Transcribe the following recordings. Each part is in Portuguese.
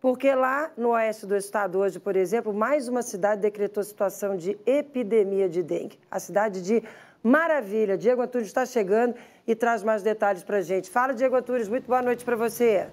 Porque lá no oeste do estado, hoje, por exemplo, mais uma cidade decretou situação de epidemia de dengue. A cidade de Maravilha. Diego Antunes está chegando e traz mais detalhes para a gente. Fala, Diego Antunes, muito boa noite para você.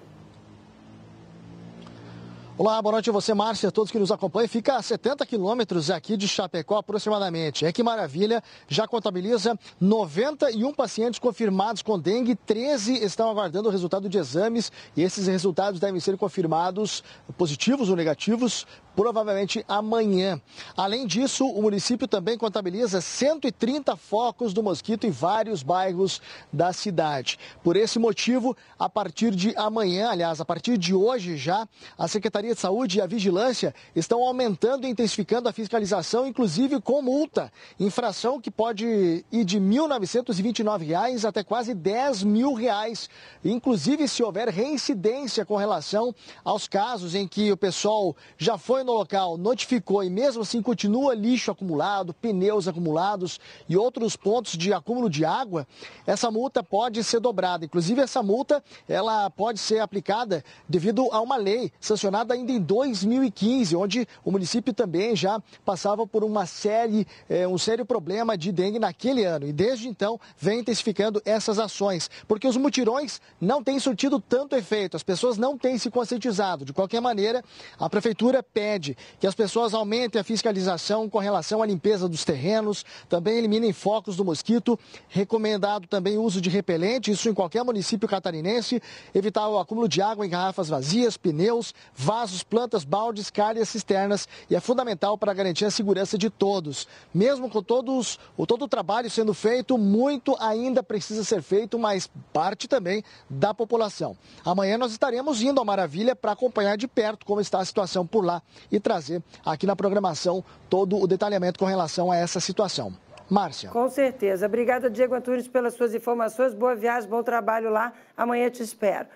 Olá, boa noite a você, Márcia, a todos que nos acompanham. Fica a 70 quilômetros aqui de Chapecó, aproximadamente. É que maravilha, já contabiliza 91 pacientes confirmados com dengue, 13 estão aguardando o resultado de exames e esses resultados devem ser confirmados, positivos ou negativos, provavelmente amanhã. Além disso, o município também contabiliza 130 focos do mosquito em vários bairros da cidade. Por esse motivo, a partir de amanhã, aliás, a partir de hoje já, a Secretaria de Saúde e a Vigilância estão aumentando e intensificando a fiscalização, inclusive com multa, infração que pode ir de R$ 1.929 até quase R$ 10 mil, reais, inclusive se houver reincidência com relação aos casos em que o pessoal já foi no local notificou e mesmo assim continua lixo acumulado, pneus acumulados e outros pontos de acúmulo de água, essa multa pode ser dobrada. Inclusive essa multa, ela pode ser aplicada devido a uma lei sancionada ainda em 2015, onde o município também já passava por uma série, eh, um sério problema de dengue naquele ano. E desde então vem intensificando essas ações, porque os mutirões não têm surtido tanto efeito, as pessoas não têm se conscientizado. De qualquer maneira, a prefeitura pede pede que as pessoas aumentem a fiscalização com relação à limpeza dos terrenos, também eliminem focos do mosquito, recomendado também o uso de repelente, isso em qualquer município catarinense, evitar o acúmulo de água em garrafas vazias, pneus, vasos, plantas, baldes, calhas, cisternas e é fundamental para garantir a segurança de todos. Mesmo com todos, o todo o trabalho sendo feito, muito ainda precisa ser feito, mas parte também da população. Amanhã nós estaremos indo à Maravilha para acompanhar de perto como está a situação por lá e trazer aqui na programação todo o detalhamento com relação a essa situação. Márcia. Com certeza. Obrigada, Diego Antunes, pelas suas informações. Boa viagem, bom trabalho lá. Amanhã te espero.